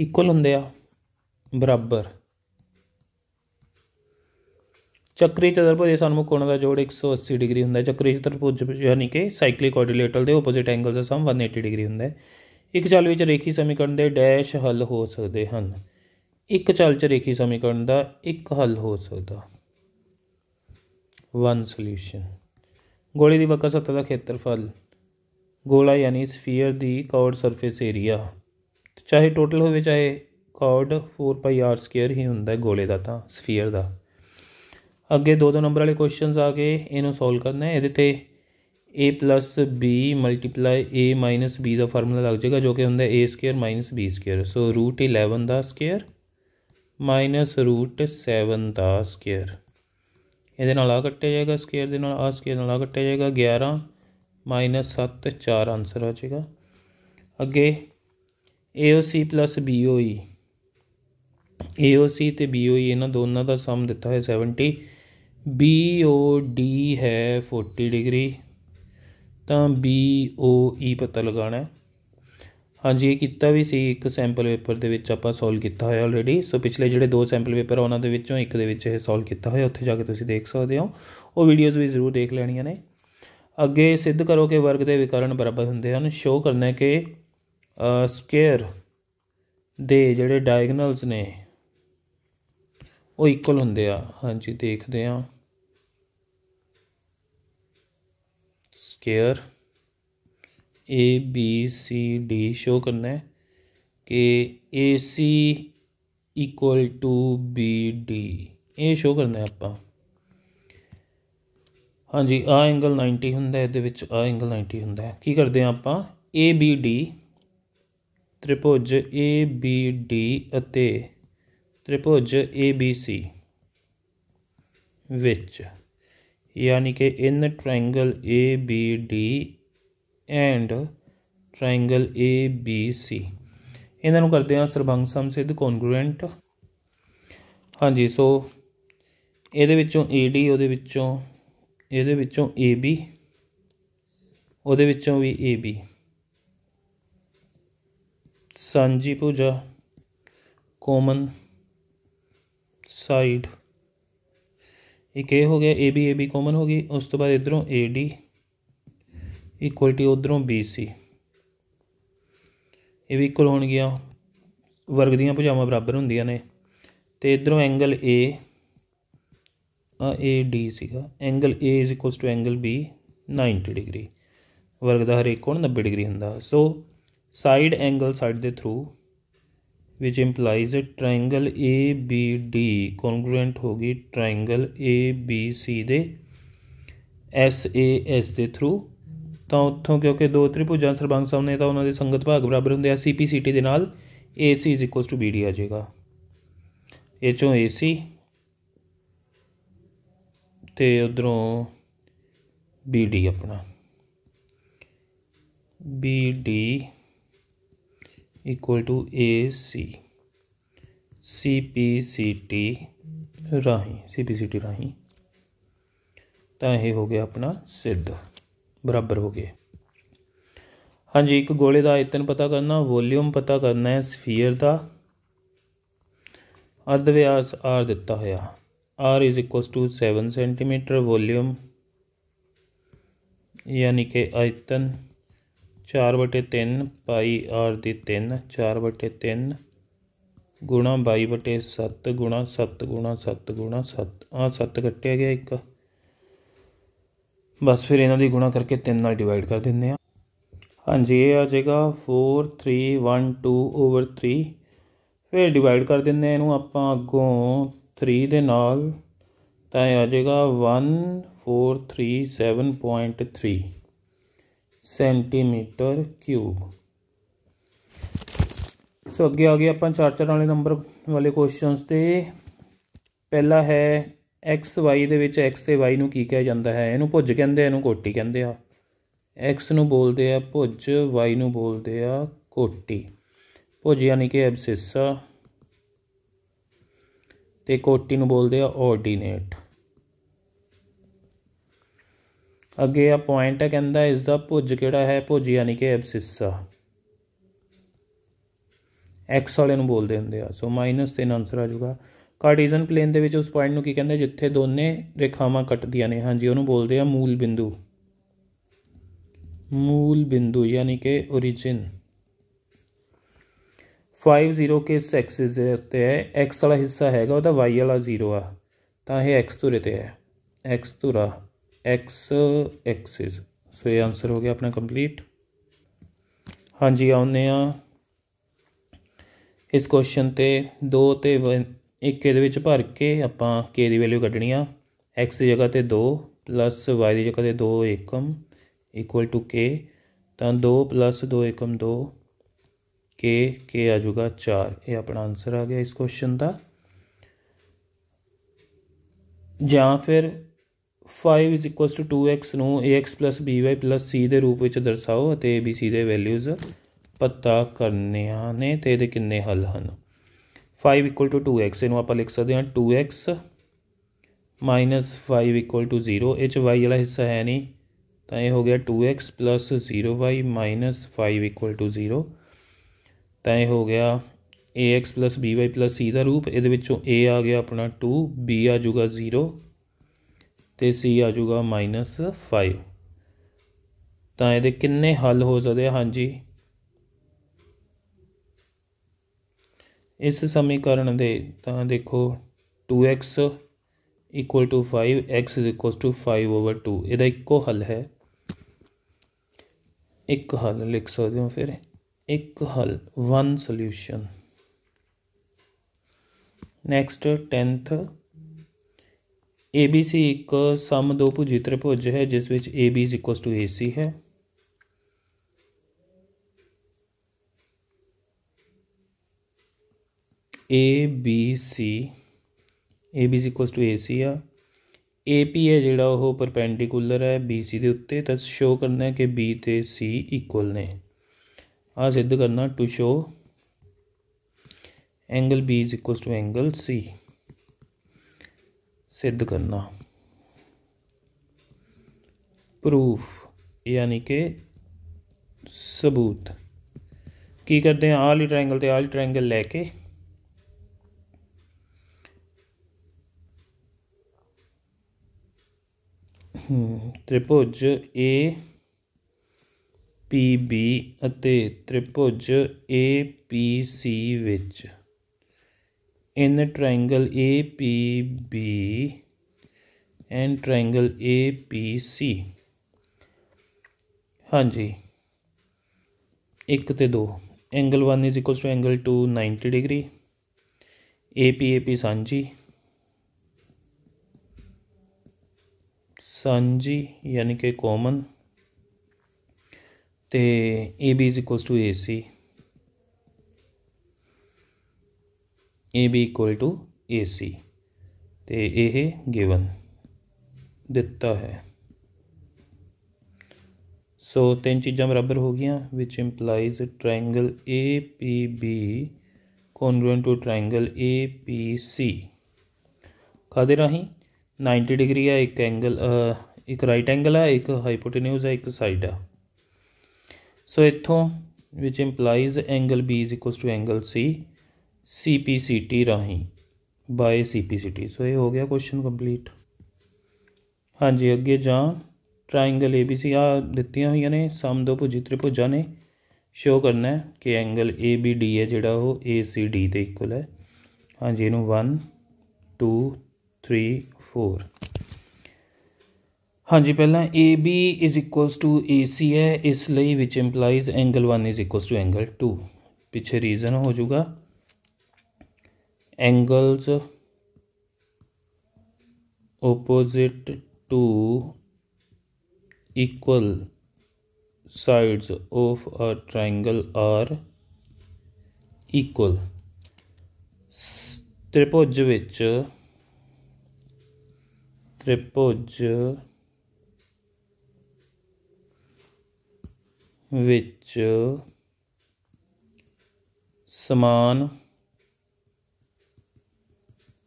ਇਕੁਅਲ ਹੁੰਦੇ ਆ ਬਰਾਬਰ ਚੱਕਰੀ ਚਤੁਰਭੁਜ ਸਾਨੂੰ ਕੋਣ ਦਾ ਜੋੜ 180 ਡਿਗਰੀ ਹੁੰਦਾ ਹੈ ਚੱਕਰੀ ਚਤੁਰਭੁਜ ਯਾਨੀ ਕਿ ਸਾਈਕਲਿਕ ਕੋਆਰਡੀਨੇਟਰ ਦੇ ਆਪੋਜ਼ਿਟ ਐਂਗਲਸ ਦਾ ਸਮ 180 ਡਿਗਰੀ ਹੁੰਦਾ ਹੈ ਇੱਕ ਚਲ ਵਿੱਚ ਰੇਖੀ ਸਮੀਕਰਨ ਦੇ ਡੈਸ਼ ਹੱਲ ਹੋ ਸਕਦੇ ਹਨ ਇੱਕ ਚਲ 'ਚ ਰੇਖੀ ਸਮੀਕਰਨ ਦਾ ਇੱਕ ਹੱਲ ਹੋ ਸਕਦਾ ਵਨ ਸੋਲੂਸ਼ਨ ਗੋਲੇ ਦੀ ਵਕਰ ਸਤਹ ਦਾ ਖੇਤਰਫਲ ਗੋਲਾ ਯਾਨੀ ਸਫੀਅਰ ਦੀ ਕੌਰਡ ਸਰਫੇਸ ਏਰੀਆ ਚਾਹੇ ਟੋਟਲ ਹੋਵੇ ਚਾਹੇ 4 ਆਰ ਸਕੁਅਰ ਹੀ ਹੁੰਦਾ ਹੈ ਗੋਲੇ ਦਾ ਤਾਂ ਸਫੀਅਰ ਦਾ ਅੱਗੇ ਦੋ ਦੋ ਨੰਬਰ ਵਾਲੇ ਕੁਐਸਚਨਸ ਆ ਗਏ ਇਹਨੂੰ ਸੋਲਵ ਕਰਨਾ ਹੈ ਇਹਦੇ ਤੇ a plus b multiply a minus b ਦਾ ਫਾਰਮੂਲਾ ਲੱਗ ਜਾਏਗਾ ਜੋ ਕਿ ਹੁੰਦਾ a ਸਕੁਅਰ minus b ਸਕੁਅਰ ਸੋ √11 ਦਾ ਸਕੁਅਰ minus √7 ਦਾ ਸਕੁਅਰ ਇਹਦੇ ਨਾਲ ਆ ਕੱਟਿਆ ਜਾਏਗਾ ਸਕੁਅਰ ਦੇ ਨਾਲ ਆ ਸਕੁਅਰ ਨਾਲ ਆ ਕੱਟਿਆ ਜਾਏਗਾ 11 minus 7 4 ਆਨਸਰ ਆ ਜਾਏਗਾ ਅੱਗੇ AOC BOE AOC ਤੇ BOE ਇਹਨਾਂ ਦੋਨਾਂ ਦਾ ਸਮ ਦਿੱਤਾ ਹੈ 70 BOD ਹੈ 40 ਡਿਗਰੀ ਤਾਂ ਬੀ ਓ ਈ ਪਤਾ ਲਗਾਣਾ ਹਾਂਜੀ ਇਹ ਕੀਤਾ ਵੀ ਸੀ ਇੱਕ ਸੈਂਪਲ ਪੇਪਰ ਦੇ ਵਿੱਚ ਆਪਾਂ ਸੋਲਵ ਕੀਤਾ ਹੋਇਆ ਆਲਰੇਡੀ ਸੋ ਪਿਛਲੇ ਜਿਹੜੇ ਦੋ ਸੈਂਪਲ ਪੇਪਰ ਆ ਉਹਨਾਂ ਦੇ ਵਿੱਚੋਂ ਇੱਕ ਦੇ ਵਿੱਚ ਇਹ ਸੋਲਵ ਕੀਤਾ ਹੋਇਆ ਉੱਥੇ ਜਾ ਕੇ ਤੁਸੀਂ ਦੇਖ ਸਕਦੇ ਹੋ ਉਹ ਵੀਡੀਓਜ਼ ਵੀ ਜ਼ਰੂਰ ਦੇਖ ਲੈਣੀਆਂ ਨੇ ਅੱਗੇ ਸਿੱਧ ਕਰੋ ਕਿ ਵਰਗ ਦੇ ਵਿਕਰਣ ਬਰਾਬਰ ਹੁੰਦੇ ਹਨ ਸ਼ੋ ਕਰਨਾ ਹੈ ਕਿ ਸਕੁਅਰ ਦੇ ਜਿਹੜੇ ਡਾਇਗਨਲਸ ਨੇ ਉਹ ਇਕੁਅਲ ਹੁੰਦੇ ਆ ਹਾਂਜੀ ਦੇਖਦੇ ਆ square A B C D show ਕਰਨਾ ਹੈ ਕਿ A C equal to b d ਇਹ ਸ਼ੋ ਕਰਨਾ ਹੈ ਆਪਾਂ ਹਾਂਜੀ ਆ ਐਂਗਲ 90 ਹੁੰਦਾ ਇਹਦੇ ਵਿੱਚ ਆ ਐਂਗਲ 90 ਹੁੰਦਾ ਹੈ ਕੀ ਕਰਦੇ ਆ ਆਪਾਂ a b d ਤ੍ਰਿਭੁਜ a b d ਅਤੇ ਤ੍ਰਿਭੁਜ a b c ਵਿੱਚ ਯਾਨੀ ਕਿ in triangle A B D and triangle A B C ਇਹਨਾਂ ਨੂੰ ਕਰਦੇ ਹਾਂ ਸਰਬੰਗ ਸਿੱਧ ਕੰਗਰੂਐਂਟ ਹਾਂਜੀ ਸੋ ਇਹਦੇ ਵਿੱਚੋਂ ਡੀ ਉਹਦੇ ਵਿੱਚੋਂ ਇਹਦੇ ਵਿੱਚੋਂ ਬੀ ਉਹਦੇ ਵਿੱਚੋਂ ਵੀ ਏਬੀ ਸਾਂਝੀ ਭੁਜਾ ਕਾਮਨ ਸਾਈਡ ਇੱਕ ਇਹ ਹੋ ਗਿਆ AB AB ਕਾਮਨ ਹੋ ਗਈ ਉਸ ਤੋਂ ਬਾਅਦ ਇਧਰੋਂ AD ਟੂ ਉਧਰੋਂ BC ਇਹ ਵੀ ਇਕੁਅਲ ਹੋਣ ਗਿਆ ਵਰਗ ਦੀਆਂ ਭੁਜਾਵਾਂ ਬਰਾਬਰ ਹੁੰਦੀਆਂ ਨੇ ਤੇ ਇਧਰੋਂ ਐਂਗਲ A ਆ AD ਸੀਗਾ angle A angle B 90 degree ਵਰਗ ਦਾ ਹਰੇਕ ਕੋਣ 90 ਡਿਗਰੀ ਹੁੰਦਾ ਸੋ ਸਾਈਡ ਐਂਗਲ ਸਾਈਡ ਦੇ through which implies a triangle ABD congruent hogi triangle ABC de SAS ਦੇ ਥਰੂ ਤਾਂ ਉੱਥੋਂ ਕਿਉਂਕਿ ਦੋ ਤ੍ਰਿਭੁਜਾਂ ਸਰਬੰਗ ਸਾਹਮਣੇ ਤਾਂ ਉਹਨਾਂ ਦੇ ਸੰਗਤ ਭਾਗ ਬਰਾਬਰ ਹੁੰਦੇ ਆ CPCT ਦੇ ਨਾਲ AC BD ਆ ਜਾਏਗਾ ਇਹ ਚੋਂ AC ਤੇ ਉਧਰੋਂ BD ਆਪਣਾ BD equal to C T ਰਾਹੀਂ ਟੀ ਰਾਹੀਂ ਤਾਂ ਇਹ ਹੋ ਗਿਆ ਆਪਣਾ ਸਿੱਧ ਬਰਾਬਰ ਹੋ ਗਿਆ ਹਾਂਜੀ ਇੱਕ ਗੋਲੇ ਦਾ ਆਇਤਨ ਪਤਾ ਕਰਨਾ ਵੋਲਿਊਮ ਪਤਾ ਕਰਨਾ ਹੈ ਸਫੀਅਰ ਦਾ ਅਰਧ ਵਿਆਸ r ਦਿੱਤਾ ਹੋਇਆ r 7 ਸੈਂਟੀਮੀਟਰ ਵੋਲਿਊਮ ਯਾਨੀ ਕਿ ਆਇਤਨ 4 ਬਟੇ 3 ਪਾਈ ਆਰ ਦੀ 3 4 ਬਟੇ 3 ਗੁਣਾ 22 ਬਟੇ 7 ਗੁਣਾ 7 ਗੁਣਾ 7 ਗੁਣਾ 7 ਆ 7 ਕੱਟਿਆ ਗਿਆ ਇੱਕ ਬਸ ਫਿਰ ਇਹਨਾਂ ਦੀ ਗੁਣਾ ਕਰਕੇ 3 ਨਾਲ ਡਿਵਾਈਡ ਕਰ ਦਿੰਦੇ ਆ ਹਾਂਜੀ ਇਹ ਆ ਜਾਏਗਾ 4 3 1 2 ਓਵਰ 3 ਫਿਰ ਡਿਵਾਈਡ ਕਰ ਦਿੰਦੇ ਆ ਇਹਨੂੰ ਆਪਾਂ ਅੱਗੋਂ 3 ਦੇ ਨਾਲ ਤਾਂ ਇਹ ਆ ਜਾਏਗਾ 1437.3 ਸੈਂਟੀਮੀਟਰ ਕਿਊਬ ਸੋ ਅੱਗੇ ਆ ਗਏ ਆਪਾਂ ਚਾਰ ਚਾਰ ਵਾਲੇ ਨੰਬਰ ਵਾਲੇ ਕੁਐਸਚਨਸ ਤੇ ਪਹਿਲਾ ਹੈ ਐਕਸ ਵਾਈ ਦੇ ਵਿੱਚ ਐਕਸ ਤੇ ਵਾਈ ਨੂੰ ਕੀ ਕਿਹਾ ਜਾਂਦਾ ਹੈ ਇਹਨੂੰ ਭੁੱਜ ਕਹਿੰਦੇ ਆ ਇਹਨੂੰ ਕੋਟੀ ਕਹਿੰਦੇ ਆ ਐਕਸ ਨੂੰ ਬੋਲਦੇ ਆ ਭੁੱਜ ਵਾਈ ਨੂੰ ਬੋਲਦੇ ਆ ਕੋਟੀ ਭੁੱਜ ਯਾਨੀ ਕਿ ਐਬਸਿਸਾ ਤੇ ਕੋਟੀ ਨੂੰ ਬੋਲਦੇ ਆ ਆਰਡੀਨੇਟ ਅੱਗੇ ਆ ਪੁਆਇੰਟ ਹੈ ਕਹਿੰਦਾ ਇਸ ਦਾ ਭੁਜ ਕਿਹੜਾ ਹੈ ਭੁਜ ਯਾਨੀ ਕਿ ਐਬਸਿਸਾ ਐਕਸ ਵਾਲੇ ਨੂੰ ਬੋਲਦੇ ਹੁੰਦੇ ਆ ਸੋ ਮਾਈਨਸ 3 ਆਨਸਰ ਆ ਜਾਊਗਾ ਕਾਰਟੀਜ਼ਨ ਪਲੇਨ ਦੇ ਵਿੱਚ ਉਸ ਪੁਆਇੰਟ ਨੂੰ ਕੀ ਕਹਿੰਦੇ ਜਿੱਥੇ ਦੋਨੇ ਰੇਖਾਵਾਂ ਕੱਟਦੀਆਂ ਨੇ ਹਾਂਜੀ ਉਹਨੂੰ ਬੋਲਦੇ ਆ ਮੂਲ ਬਿੰਦੂ ਮੂਲ ਬਿੰਦੂ ਯਾਨੀ ਕਿ origin 50 ਕਿਸ ਐਕਸਿਸ ਦੇ ਉੱਤੇ ਹੈ x ਵਾਲਾ ਹਿੱਸਾ ਹੈਗਾ ਉਹਦਾ y ਵਾਲਾ 0 ਆ ਤਾਂ ਇਹ x ਧੁਰੇ ਤੇ ਹੈ x ਧੁਰਾ एक्स ਐਕਸਿਸ ਸੋ ਇਹ ਆਨਸਰ ਹੋ ਗਿਆ ਆਪਣਾ ਕੰਪਲੀਟ ਹਾਂਜੀ ਆਉਂਦੇ ਆ ਇਸ ਕੁਐਸਚਨ ਤੇ 2 ਤੇ 1 ਇਹਦੇ ਵਿੱਚ ਭਰ ਕੇ ਆਪਾਂ k ਦੀ ਵੈਲਿਊ ਕੱਢਣੀ ਆ x ਦੀ ਜਗ੍ਹਾ ਤੇ 2 y ਦੀ ਜਗ੍ਹਾ ਤੇ 2 ਏਕਮ ਇਕੁਅਲ ਟੂ k ਤਾਂ 2 2 ਏਕਮ 2 k k ਆ ਜਾਊਗਾ 4 ਇਹ ਆਪਣਾ ਆਨਸਰ ਆ ਗਿਆ ਇਸ ਕੁਐਸਚਨ ਦਾ ਜਾਂ ਫਿਰ 5 is equals to 2x ਨੂੰ ax by c ਦੇ ਰੂਪ ਵਿੱਚ ਦਰਸਾਓ ਅਤੇ abc ਦੇ ਵੈਲਿਊਜ਼ ਪਤਾ ਕਰਨੀਆਂ ਨੇ ਤੇ ਇਹਦੇ ਕਿੰਨੇ ਹੱਲ ਹਨ 5 equal to 2x ਇਹਨੂੰ ਆਪਾਂ ਲਿਖ ਸਕਦੇ ਹਾਂ 2x 5 equal to 0 ਇਹ ਚ y ਵਾਲਾ ਹਿੱਸਾ ਹੈ ਨਹੀਂ ਤਾਂ ਇਹ ਹੋ ਗਿਆ 2x 0y 5 equal to 0 ਤਾਂ ਇਹ ਹੋ ਗਿਆ ax by c ਦਾ ਰੂਪ ਇਹਦੇ ਵਿੱਚੋਂ a ਆ ਗਿਆ ਆਪਣਾ 2 b ਆ ਜਾਊਗਾ 0 ਤੇ ਸੀ ਆ ਜਾਊਗਾ -5 ਤਾਂ ਇਹਦੇ ਕਿੰਨੇ ਹੱਲ ਹੋ ਸਕਦੇ ਹਾਂਜੀ ਇਸ ਸਮੀਕਰਨ ਦੇ ਤਾਂ ਦੇਖੋ 2x 5 x 5 ਓਵਰ 2 ਇਹਦਾ ਇੱਕੋ ਹੱਲ ਹੈ ਇੱਕ ਹੱਲ ਲਿਖ ਸਕਦੇ ਹਾਂ ਫਿਰ ਇੱਕ ਹੱਲ one solution next 10th ABC ਇੱਕ ਸਮ ਦੋ ਭੁਜੀ ਤ੍ਰਿਭੁਜ ਹੈ ਜਿਸ ਵਿੱਚ AB AC ਹੈ ABC AB AC ਆ AP ਹੈ ਜਿਹੜਾ ਉਹ ਪਰਪੈਂਡੀਕੂਲਰ ਹੈ BC ਦੇ ਉੱਤੇ ਤਾਂ ਸ਼ੋ ਕਰਨਾ ਹੈ ਕਿ B ਤੇ C ਇਕੁਅਲ ਨੇ ਆ ਸਿੱਧ ਕਰਨਾ to show angle B angle C ਸਿੱਧ ਕਰਨਾ ਪ੍ਰੂਫ ਯਾਨੀ ਕਿ ਸਬੂਤ ਕੀ ਕਰਦੇ ਆ ਆਲੀ ਟ੍ਰਾਇੰਗਲ ਤੇ ਆਲੀ ਟ੍ਰਾਇੰਗਲ ਲੈ ਕੇ ਤ੍ਰਿਭੁਜ A PB ਅਤੇ ਤ੍ਰਿਭੁਜ APC ਵਿੱਚ in triangle APB and triangle APC ਹਾਂਜੀ 1 ਤੇ 2 angle 1 is equals to angle 2 90 degree AP AP ਸਾਂਝੀ ਸਾਂਝੀ ਯਾਨੀ ਕਿ ਕਾਮਨ ਤੇ AB is equals to AC AB equal to AC ਤੇ ਇਹ ਗਿਵਨ ਦਿੱਤਾ ਹੈ ਸੋ ਤਿੰਨ ਚੀਜ਼ਾਂ ਬਰਾਬਰ ਹੋ ਗਈਆਂ ਵਿਚ implies triangle APB congruent to triangle APC ਕਾਦੇ ਰਹੀ 90 ਡਿਗਰੀ ਹੈ ਇੱਕ ਐਂਗਲ ਇੱਕ ਰਾਈਟ ਐਂਗਲ ਹੈ ਇੱਕ ਹਾਈਪੋਟੈਨਿਊਸ ਹੈ ਇੱਕ ਸਾਈਡ ਹੈ ਸੋ ਇੱਥੋਂ ਵਿਚ implies angle B is equal to angle C CPCT ਰਾਹੀਂ ਬਾਈ ਸੀਪੀਸੀਟੀ ਸੋ ਇਹ ਹੋ ਗਿਆ ਕੁਐਸਚਨ ਕੰਪਲੀਟ ਹਾਂਜੀ ਅੱਗੇ ਜਾ ਟ੍ਰਾਇੰਗਲ ABC ਆ ਦਿੱਤੀਆਂ ਹੋਈਆਂ ਨੇ ਸਮ ਦੋ ਭੁਜੀ ਤ੍ਰਿਭੁਜਾਂ ਨੇ ਸ਼ੋ ਕਰਨਾ ਹੈ ਕਿ ਐਂਗਲ ABD ਹੈ ਜਿਹੜਾ ਉਹ ACD ਦੇ ਇਕੁਅਲ ਹੈ ਹਾਂਜੀ ਇਹਨੂੰ 1 2 3 4 ਹਾਂਜੀ ਪਹਿਲਾਂ AB is equals to AC ਹੈ ਇਸ ਲਈ which implies angle 1 is equals to angle 2 ਪਿੱਛੇ ਰੀਜ਼ਨ ਹੋ ਜਾਊਗਾ angles opposite to equal sides of a triangle are equal ਤ੍ਰਿਭੁਜ ਵਿੱਚ ਤ੍ਰਿਭੁਜ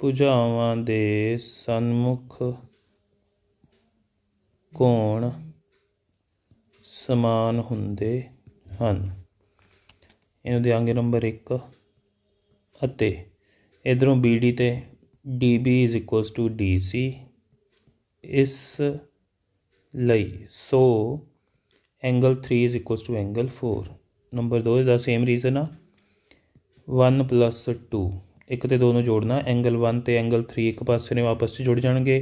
ਭੁਜਾਵਾਂ ਦੇ ਸਨਮੁਖ ਕੋਣ ਸਮਾਨ ਹੁੰਦੇ ਹਨ ਦੇ ਅੰਗੇ ਨੰਬਰ 1 ਅਤੇ ਇਧਰੋਂ BD ਤੇ DB DC ਇਸ ਲਈ ਸੋ ਐਂਗਲ 3 ਐਂਗਲ 4 ਨੰਬਰ 2 ਦਾ ਸੇਮ ਰੀਜ਼ਨ ਆ 1 2 1 ਤੇ 2 ਨੂੰ ਜੋੜਨਾ ਐਂਗਲ 1 ਤੇ ਐਂਗਲ 3 ਇੱਕ ਪਾਸੇ ਨੇ ਆਪਸ 'ਚ ਜੁੜ ਜਾਣਗੇ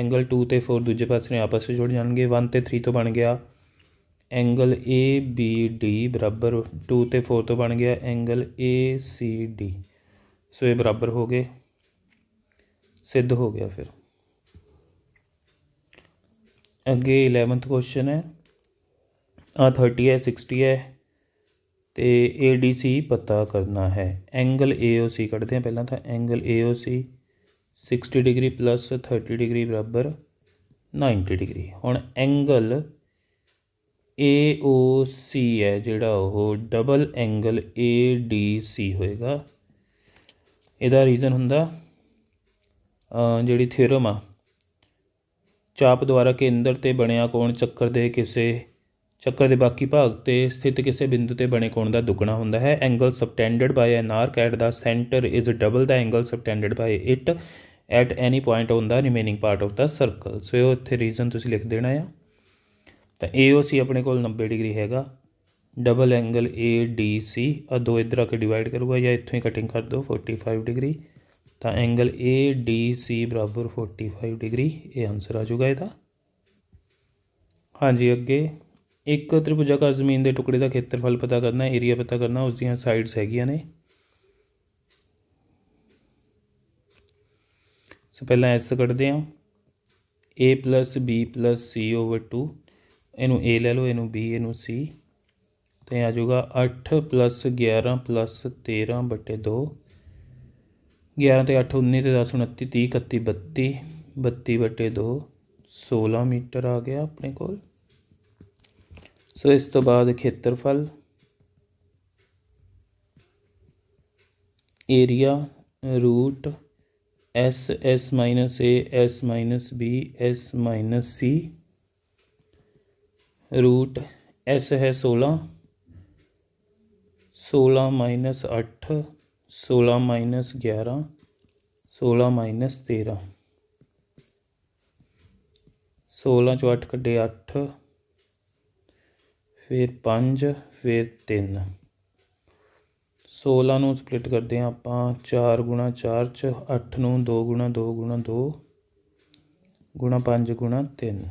ਐਂਗਲ 2 ਤੇ 4 ਦੂਜੇ ਪਾਸੇ ਨੇ ਆਪਸ 'ਚ ਜੁੜ ਜਾਣਗੇ 1 ਤੇ 3 ਤੋਂ ਬਣ ਗਿਆ ਐਂਗਲ ABD 2 ਤੇ 4 ਤੋਂ ਬਣ ਗਿਆ ਐਂਗਲ ACD ਸੋ ਇਹ ਬਰਾਬਰ ਹੋ ਗਏ ਸਿੱਧ ਹੋ ਗਿਆ ਫਿਰ ਅੱਗੇ 11th ਕੁਐਸਚਨ ਹੈ ਆ 30 ਹੈ 60 ਹੈ ਤੇ ADC ਪਤਾ ਕਰਨਾ ਹੈ ਐਂਗਲ AOC ਕੱਢਦੇ ਹਾਂ ਪਹਿਲਾਂ ਤਾਂ angle AOC 60 degree plus 30 degree ਬਰਾਬਰ 90 ਡਿਗਰੀ ਹੁਣ ਐਂਗਲ AOC ਹੈ ਜਿਹੜਾ ਉਹ ਡਬਲ ਐਂਗਲ ADC ਹੋਏਗਾ ਇਹਦਾ ਰੀਜ਼ਨ ਹੁੰਦਾ ਜਿਹੜੀ ਥਿਓਰਮ ਆ ਚਾਪ ਦੁਆਰਾ ਕੇਂਦਰ ਤੇ ਬਣਿਆ ਕੋਣ ਚੱਕਰ ਦੇ ਕਿਸੇ ਚੱਕਰ ਦੇ ਬਾਕੀ ਭਾਗ ਤੇ ਸਥਿਤ ਕਿਸੇ ਬਿੰਦੂ ਤੇ ਬਣੇ ਕੋਣ ਦਾ ਦੁੱਗਣਾ ਹੁੰਦਾ ਹੈ angle subtended by an arc at the centre is double the angle subtended by it at any point on the remaining part of the circle so ਇਹ ਉੱਥੇ ਰੀਜਨ ਤੁਸੀਂ ਲਿਖ ਦੇਣਾ ਆ ਤਾਂ AOC ਆਪਣੇ ਕੋਲ 90 ਡਿਗਰੀ ਹੈਗਾ ਡਬਲ ਐਂਗਲ ADC ਆ ਦੋ ਇਧਰ ਆ ਕੇ ਡਿਵਾਈਡ ਕਰੂਗਾ ਜਾਂ ਇੱਥੋਂ ਹੀ ਕਟਿੰਗ ਕਰ ਦਿਓ 45 ਡਿਗਰੀ ਤਾਂ ਐਂਗਲ ADC 45 ਡਿਗਰੀ ਇਹ ਆਨਸਰ ਆ ਜਾਊਗਾ ਇਹਦਾ ਹਾਂਜੀ ਅੱਗੇ ਇੱਕ ਤ੍ਰਿਭੁਜਾਕਾਰ ਜ਼ਮੀਨ ਦੇ ਟੁਕੜੇ ਦਾ ਖੇਤਰਫਲ ਪਤਾ ਕਰਨਾ ਏਰੀਆ ਪਤਾ ਕਰਨਾ ਉਸ ਦੀਆਂ ਸਾਈਡਸ ਹੈਗੀਆਂ ਨੇ ਸੋ ਪਹਿਲਾਂ ਐਸ ਕੱਢਦੇ ਹਾਂ a b c 2 ਇਹਨੂੰ a ਲੈ ਲਓ ਇਹਨੂੰ b ਇਹਨੂੰ c ਤੇ ਆ ਜਾਊਗਾ 8 11 13 ਬਟੇ 2 11 ਤੇ 8 19 ਤੇ 10 29 30 31 32 32 ਬਟੇ 2 16 ਮੀਟਰ ਆ ਗਿਆ ਆਪਣੇ ਕੋਲ सो तो इस तो बाद खेत्रफल area root s s minus a s minus b s minus c root s है सोलह सोलह माइनस अठ सोलह माइनस ग्यारह सोलह माइनस तेरह सोलह चौठ कटे अठ ਫਿਰ 5 ਫਿਰ 3 16 ਨੂੰ ਸਪਲਿਟ ਕਰਦੇ ਹਾਂ ਆਪਾਂ 4 ਗੁਣਾ 4 ਚ 8 ਨੂੰ 2 ਗੁਣਾ 2 ਗੁਣਾ 2 ਗੁਣਾ 5 ਗੁਣਾ 3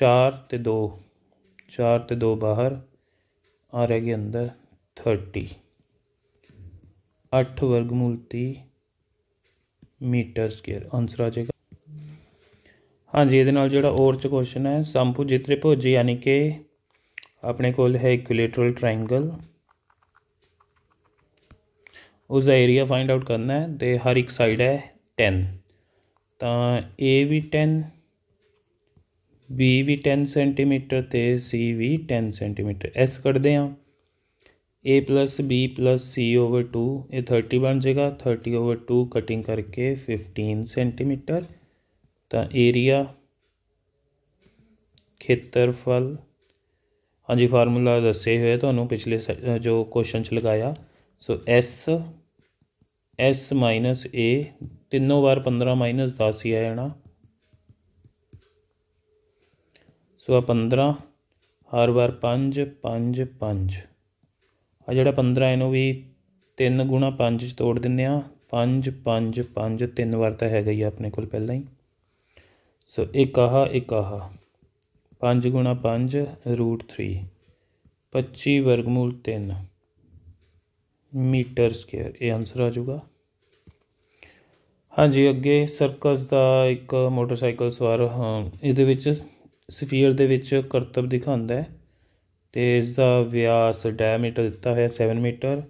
4 ਤੇ 2 4 ਤੇ 2 ਬਾਹਰ ਆ ਰਿਹਾ ਗਏ ਅੰਦਰ 30 8 ਵਰਗਮੂਲ 30 ਮੀਟਰ ਸਕੁਅਰ ਆਨਸਰ ਆ ਜਾਏਗਾ ਹਾਂਜੀ ਇਹਦੇ ਨਾਲ ਜਿਹੜਾ ਹੋਰ ਚ ਕੁਐਸਚਨ ਹੈ ਸੰਭੁਜ ਤ੍ਰਿਭੁਜੀ ਯਾਨੀ ਕਿ ਆਪਣੇ ਕੋਲ ਹੈ ਇਕੁਇਲੇਟਰਲ ਟ੍ਰਾਇੰਗਲ ਉਸ ਦਾ ਏਰੀਆ ਫਾਈਂਡ ਆਊਟ ਕਰਨਾ ਹੈ ਤੇ ਹਰ ਇੱਕ ਸਾਈਡ ਹੈ 10 ਤਾਂ A ਵੀ 10 B ਵੀ 10 ਸੈਂਟੀਮੀਟਰ ਤੇ C ਵੀ 10 ਸੈਂਟੀਮੀਟਰ ਐਸ ਕੱਢਦੇ ਹਾਂ a plus b plus c over two ये थर्टी बन जाएगा थर्टी ओवर टू कटिंग करके फिफ्टीन सेंटीमीटर ਤਾਂ ਏਰੀਆ ਖੇਤਰਫਲ ਹਾਂਜੀ ਫਾਰਮੂਲਾ ਦੱਸੇ ਹੋਏ ਤੁਹਾਨੂੰ ਪਿਛਲੇ ਜੋ ਕੁਐਸਚਨ ਚ ਲਗਾਇਆ ਸੋ S S A ਤਿੰਨੋਂ ਵਾਰ 15 ਮਾਈਨਸ 10 ਹੀ ਆ ਜਾਣਾ ਸੋ ਆ 15 ਹਰ ਵਾਰ 5 5 5 ਆ ਜਿਹੜਾ 15 ਇਹਨੂੰ ਵੀ 3 5 ਚ ਤੋੜ ਦਿੰਨੇ ਆ 5 5 5 ਤਿੰਨ ਵਾਰ ਤਾਂ ਹੈਗਾ ਹੀ ਆਪਣੇ ਕੋਲ ਪਹਿਲਾਂ ਹੀ ਸੋ ਇੱਕ ਆਹ ਇੱਕ ਆਹ 5 ਗੁਣਾ 5 ਰੂਟ 3 25 ਵਰਗਮੂਲ 3 ਮੀਟਰ ਸਕੁਅਰ ਇਹ ਆਨਸਰ ਆ ਜਾਊਗਾ ਹਾਂਜੀ ਅੱਗੇ ਸਰਕਸ ਦਾ ਇੱਕ ਮੋਟਰਸਾਈਕਲ ਸਵਾਰ ਇਹਦੇ ਵਿੱਚ ਸਫੀਅਰ ਦੇ ਵਿੱਚ ਕਰਤਬ ਦਿਖਾਉਂਦਾ ਹੈ ਤੇ ਇਸ ਦਾ ਵਿਆਸ ਡਾਇਮੀਟਰ ਦਿੱਤਾ ਹੋਇਆ 7 ਮੀਟਰ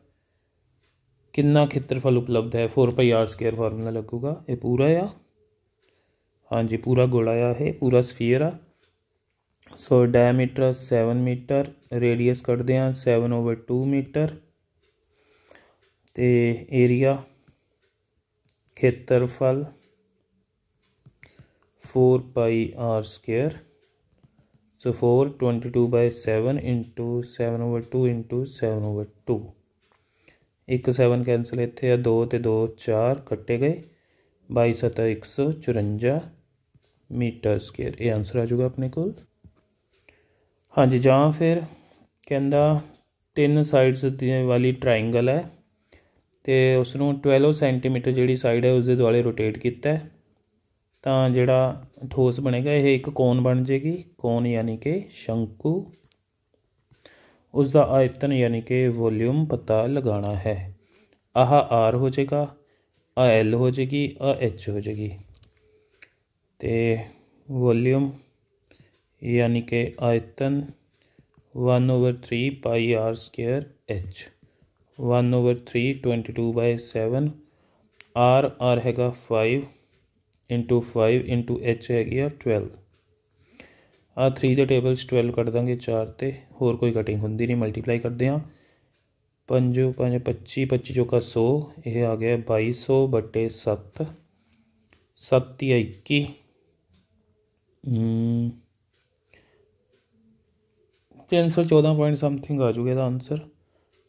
ਕਿੰਨਾ ਖੇਤਰਫਲ ਉਪਲਬਧ ਹੈ 4 ਪਾਈ ਆਰ ਸਕੁਅਰ ਫਾਰਮੂਲਾ ਲੱਗੂਗਾ ਇਹ ਪੂਰਾ ਆ ਹਾਂਜੀ ਪੂਰਾ ਗੋਲਾ ਆ ਇਹ ਪੂਰਾ ਸਫੀਅਰ ਆ ਸੋ ਡਾਇਮੀਟਰ 7 ਮੀਟਰ ਰੇਡੀਅਸ ਕੱਢਦੇ ਆ 7 ਓਵਰ 2 ਮੀਟਰ ਤੇ ਏਰੀਆ ਖੇਤਰਫਲ 4 pi r square so 4 22 by 7 into 7 over 2 into 7 over 2 ਇੱਕ 7 ਕੈਨਸਲ ਇੱਥੇ ਆ 2 ਤੇ 2 4 ਕੱਟੇ ਗਏ 22 7 154 ਮੀਟਰ ਸਕੁਅਰ ਇਹ ਆਨਸਰ ਆ ਜਾਊਗਾ ਆਪਣੇ ਕੋਲ ਹਾਂਜੀ ਜਾਂ ਫਿਰ ਕਹਿੰਦਾ ਤਿੰਨ ਸਾਈਡਸ ਦੀ ਵਾਲੀ ਟ੍ਰਾਇੰਗਲ ਹੈ ਤੇ ਉਸ ਨੂੰ 12 ਸੈਂਟੀਮੀਟਰ ਜਿਹੜੀ ਸਾਈਡ ਹੈ ਉਸ ਦੇ ਦੁਆਲੇ ਰੋਟੇਟ ਕੀਤਾ ਹੈ ਤਾਂ ਜਿਹੜਾ ਠੋਸ ਬਣੇਗਾ ਇਹ ਇੱਕ ਕੋਨ ਬਣ ਜਾਏਗੀ ਕੋਨ ਯਾਨੀ ਕਿ ਸ਼ੰਕੂ ਉਸ ਦਾ ਆਇਤਨ ਯਾਨੀ ਕਿ ਵੋਲਿਊਮ ਪਤਾ ਲਗਾਉਣਾ ਹੈ ਆਹ ਆਰ ਹੋ ਜਾਏਗਾ ਆ ਐਲ ਹੋ ਜਾਏਗੀ ਆ ਐਚ ਹੋ ਜਾਏਗੀ ਤੇ वॉल्यूम यानी कि आयतन one over three pi r square h one over three twenty two by seven r r हैगा फाइव ਇੰਟੂ 5 ਇੰਟੂ h ਹੈਗੀ ਆ 12 ਆ 3 ਦੇ ਟੇਬਲ ਚ 12 ਕੱਢ ਦਾਂਗੇ 4 ਤੇ ਹੋਰ ਕੋਈ ਕਟਿੰਗ ਹੁੰਦੀ ਨਹੀਂ ਮਲਟੀਪਲਾਈ ਕਰਦੇ ਆ 5 5 25 25 ਚੋਕਾ 100 ਇਹ ਆ ਗਿਆ 2200 7 7 21 ਤੇ ਆਨਸਰ 14 ਪੁਆਇੰਟ ਸਮਥਿੰਗ ਆ ਜੂਗਾ ਇਹਦਾ ਆਨਸਰ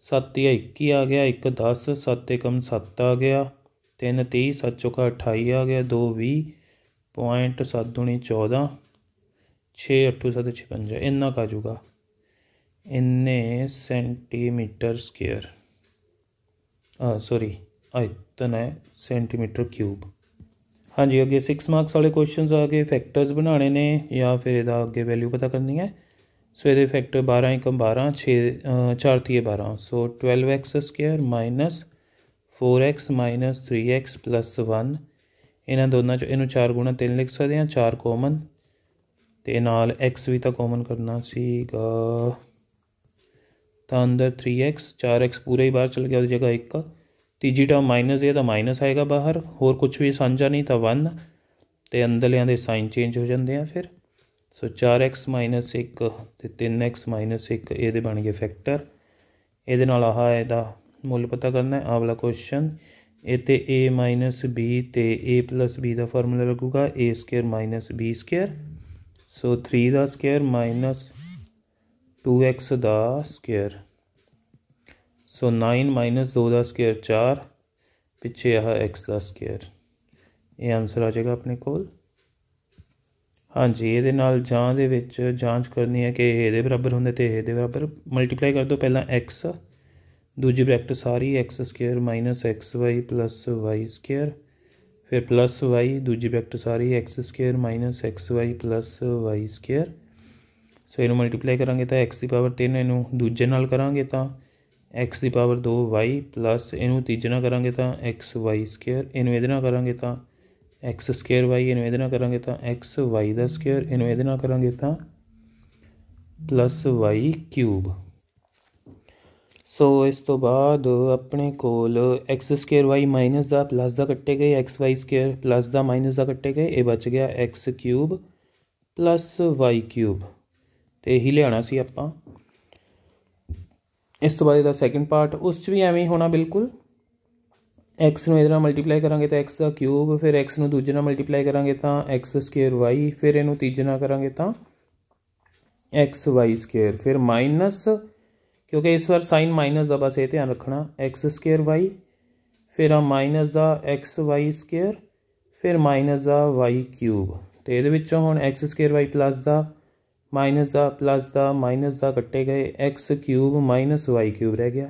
7 ਜਾਂ 21 ਆ ਗਿਆ 1 10 7 1 7 ਆ ਗਿਆ 3 30 7 ਚੌਕਾ 28 ਆ ਗਿਆ 2 20 ਪੁਆਇੰਟ 7 ਦੁਣੀ 14 6 8 7 56 ਇੰਨਾ ਕਾ ਜੂਗਾ ਇੰਨੇ ਸੈਂਟੀਮੀਟਰ ਸਕੁਅਰ ਸੌਰੀ आयतन है सेंटीमीटर क्यूब ਹਾਂਜੀ ਅੱਗੇ 6 ਮਾਰਕਸ ਵਾਲੇ ਕੁਐਸਚਨਸ ਆ ਗਏ ਫੈਕਟਰਸ ਬਣਾਣੇ ਨੇ ਜਾਂ ਫਿਰ ਇਹਦਾ ਅੱਗੇ ਵੈਲਿਊ ਪਤਾ ਕਰਨੀ ਹੈ ਸੋ ਇਹਦੇ ਫੈਕਟਰ 12 1 12 6 4 3 12 ਸੋ 12x2 4x 3x 1 ਇਹਨਾਂ ਦੋਨਾਂ ਚ ਇਹਨੂੰ 4 ਗੁਣਾ 3 ਲਿਖ ਸਕਦੇ ਹਾਂ 4 ਕਾਮਨ ਤੇ ਨਾਲ x ਵੀ ਤਾਂ ਕਾਮਨ ਕਰਨਾ ਸੀਗਾ ਤਾਂ ਅੰਦਰ 3x 4x ਪੂਰੇ ਹੀ ਬਾਹਰ ਚਲ ਗਿਆ ਉਹਦੀ ਜਗ੍ਹਾ 1 ਤੀਜੀ ਟਰਮ ਮਾਈਨਸ ਇਹਦਾ ਤਾਂ ਮਾਈਨਸ ਆਏਗਾ ਬਾਹਰ ਹੋਰ ਕੁਝ ਵੀ ਸਾਂਝਾ ਨਹੀਂ ਤਾਂ 1 ਤੇ ਅੰਦਰਲਿਆਂ ਦੇ ਸਾਈਨ ਚੇਂਜ ਹੋ ਜਾਂਦੇ ਆ ਫਿਰ ਸੋ 4x 1 ਤੇ 3x 1 ਇਹਦੇ ਬਣ ਗਏ ਫੈਕਟਰ ਇਹਦੇ ਨਾਲ ਆਹ ਇਹਦਾ ਮੁੱਲ ਪਤਾ ਕਰਨਾ ਹੈ ਆਵਲਾ ਕੁਐਸਚਨ ਇਹ ਤੇ a b ਤੇ a b ਦਾ ਫਾਰਮੂਲਾ ਲੱਗੂਗਾ a2 b2 ਸੋ 3 ਦਾ ਸਕੁਅਰ 2x ਦਾ ਸਕੁਅਰ ਸੋ 9 ਮਾਈਨਸ 2 ਦਾ ਸਕੁਅਰ 4 ਪਿੱਛੇ ਆ x ਦਾ ਸਕੁਅਰ ਇਹ ਆਨਸਰ ਆ ਜਾਏਗਾ ਆਪਣੇ ਕੋਲ ਹਾਂਜੀ ਇਹਦੇ ਨਾਲ ਜਾਂ ਦੇ ਵਿੱਚ ਜਾਂਚ ਕਰਨੀ ਹੈ ਕਿ ਇਹ ਦੇ ਬਰਾਬਰ ਹੁੰਦੇ ਤੇ ਇਹ ਦੇ ਬਰਾਬਰ ਮਲਟੀਪਲਾਈ ਕਰ ਦੋ ਪਹਿਲਾਂ x ਦੂਜੀ ਬ੍ਰੈਕਟ ਸਾਰੀ x square xy y square ਫਿਰ ਪਲੱਸ y ਦੂਜੀ ਬ੍ਰੈਕਟ ਸਾਰੀ x square xy y square so ਇਹਨੂੰ ਮਲਟੀਪਲਾਈ ਕਰਾਂਗੇ ਤਾਂ x ਦੀ ਪਾਵਰ 3 ਇਹਨੂੰ ਦੂਜੇ ਨਾਲ ਕਰਾਂਗੇ ਤਾਂ x ਦੀ ਪਾਵਰ 2y ਪਲੱਸ ਇਹਨੂੰ ਤੀਜਾ ਕਰਾਂਗੇ ਤਾਂ xy ਸਕੁਅਰ ਇਹਨੂੰ ਇਹਦੇ ਨਾਲ ਕਰਾਂਗੇ ਤਾਂ x ਸਕੁਅਰ y ਇਹਨੂੰ ਇਹਦੇ ਨਾਲ ਕਰਾਂਗੇ ਤਾਂ xy ਦਾ ਸਕੁਅਰ ਇਹਨੂੰ ਇਹਦੇ ਨਾਲ ਕਰਾਂਗੇ ਤਾਂ ਪਲੱਸ y ਕਿਊਬ ਸੋ ਇਸ ਤੋਂ ਬਾਅਦ ਆਪਣੇ ਕੋਲ x ਸਕੁਅਰ y ਮਾਈਨਸ ਦਾ ਪਲੱਸ ਦਾ ਕੱਟੇ ਗਏ xy ਸਕੁਅਰ ਪਲੱਸ ਦਾ ਮਾਈਨਸ ਦਾ ਕੱਟੇ ਗਏ ਇਹ ਬਚ ਗਿਆ x cube plus y cube ਤੇ ਇਹੀ ਲਿਆਣਾ ਸੀ ਆਪਾਂ ਇਸ ਤੋਂ ਬਾਅਦ ਇਹਦਾ ਸੈਕੰਡ ਪਾਰਟ ਉਸ 'ਚ ਵੀ ਐਵੇਂ ਹੀ ਹੋਣਾ ਬਿਲਕੁਲ x ਨੂੰ ਇਹਦੇ ਨਾਲ ਮਲਟੀਪਲਾਈ ਕਰਾਂਗੇ ਤਾਂ x ਦਾ ਕਿਊਬ ਫਿਰ x ਨੂੰ ਦੂਜੇ ਨਾਲ ਮਲਟੀਪਲਾਈ ਕਰਾਂਗੇ ਤਾਂ y ਫਿਰ ਇਹਨੂੰ ਤੀਜੇ ਨਾਲ ਕਰਾਂਗੇ ਤਾਂ xy² ਫਿਰ ਮਾਈਨਸ ਕਿਉਂਕਿ ਇਸ ਵਾਰ ਸਾਈਨ ਮਾਈਨਸ ਦਾ ਬਸ ਇਹ ਧਿਆਨ ਰੱਖਣਾ x²y ਫਿਰ ਆ ਮਾਈਨਸ ਦਾ xy² ਫਿਰ ਮਾਈਨਸ ਦਾ y ਕਿਊਬ ਤੇ ਇਹਦੇ ਵਿੱਚੋਂ ਹੁਣ ਪਲੱਸ ਦਾ ਮਾਈਨਸ ਦਾ ਪਲੱਸ ਦਾ ਮਾਈਨਸ ਦਾ ਕੱਟੇ ਗਏ x³ y³ ਰਹਿ ਗਿਆ